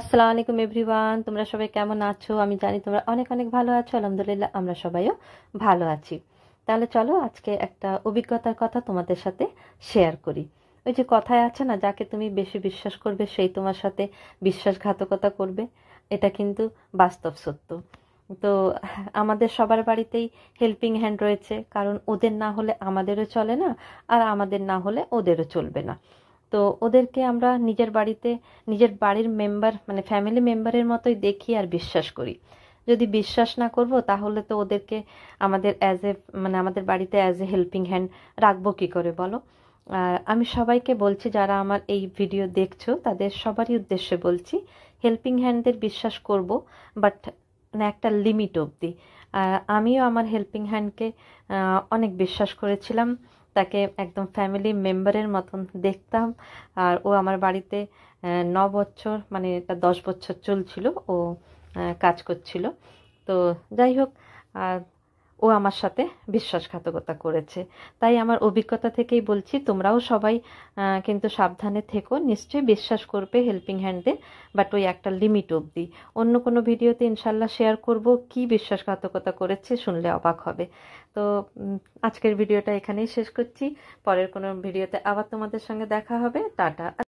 আসসালামু আলাইকুম এভরিওয়ান তোমরা সবাই কেমন আছো আমি জানি তোমরা অনেক অনেক ভালো আছো আলহামদুলিল্লাহ আমরা সবাইও ভালো আছি তাহলে চলো আজকে একটা অভিজ্ঞতার কথা তোমাদের সাথে শেয়ার করি ওই যে কথায় আছে না যাকে তুমি বেশি বিশ্বাস করবে সেই তোমার সাথে বিশ্বাসঘাতকতা করবে এটা কিন্তু বাস্তব সত্য তো আমাদের সবার বাড়িতেই হেল্পিং হ্যান্ড রয়েছে কারণ ওদের না হলে আমাদেরও চলে না আর আমাদের না হলে ওদেরও চলবে না তো ওদেরকে আমরা নিজের বাড়িতে নিজের বাড়ির মেম্বার মানে ফ্যামিলি মেম্বারের মতোই দেখি আর বিশ্বাস করি যদি বিশ্বাস না করব তাহলে তো ওদেরকে আমাদের অ্যাজ এ মানে আমাদের বাড়িতে অ্যাজ এ হেল্পিং হ্যান্ড রাখবো কী করে বলো আমি সবাইকে বলছি যারা আমার এই ভিডিও দেখছো তাদের সবারই উদ্দেশ্যে বলছি হেল্পিং হ্যান্ডদের বিশ্বাস করব বাট মানে একটা লিমিট অবধি আমিও আমার হেল্পিং হ্যান্ডকে অনেক বিশ্বাস করেছিলাম তাকে একদম ফ্যামিলি মেম্বারের মতন দেখতাম আর ও আমার বাড়িতে ন বছর মানে তার দশ বছর চলছিল ও কাজ করছিল তো যাই হোক আর ও আমার সাথে বিশ্বাসঘাতকতা করেছে তাই আমার অভিজ্ঞতা থেকেই বলছি তোমরাও সবাই কিন্তু সাবধানে থেকো নিশ্চয়ই বিশ্বাস করবে হেল্পিং হ্যান্ডে বাট ওই একটা লিমিট অবধি অন্য কোনো ভিডিওতে ইনশাল্লাহ শেয়ার করব কি বিশ্বাসঘাতকতা করেছে শুনলে অবাক হবে তো আজকের ভিডিওটা এখানেই শেষ করছি পরের কোনো ভিডিওতে আবার তোমাদের সঙ্গে দেখা হবে টাটা